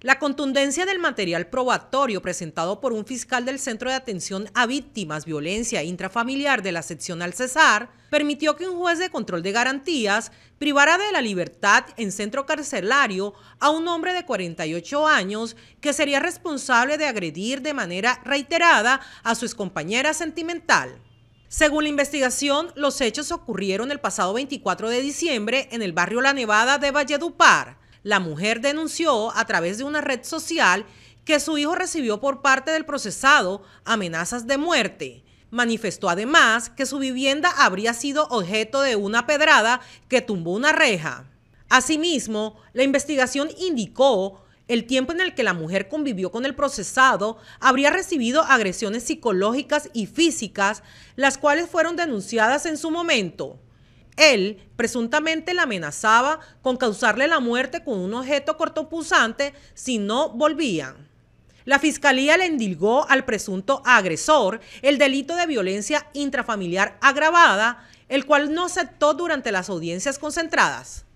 La contundencia del material probatorio presentado por un fiscal del Centro de Atención a Víctimas Violencia Intrafamiliar de la Sección Cesar permitió que un juez de control de garantías privara de la libertad en centro carcelario a un hombre de 48 años que sería responsable de agredir de manera reiterada a su excompañera sentimental. Según la investigación, los hechos ocurrieron el pasado 24 de diciembre en el barrio La Nevada de Valledupar la mujer denunció a través de una red social que su hijo recibió por parte del procesado amenazas de muerte. Manifestó además que su vivienda habría sido objeto de una pedrada que tumbó una reja. Asimismo, la investigación indicó el tiempo en el que la mujer convivió con el procesado, habría recibido agresiones psicológicas y físicas, las cuales fueron denunciadas en su momento. Él presuntamente la amenazaba con causarle la muerte con un objeto cortopunzante si no volvían. La fiscalía le endilgó al presunto agresor el delito de violencia intrafamiliar agravada, el cual no aceptó durante las audiencias concentradas.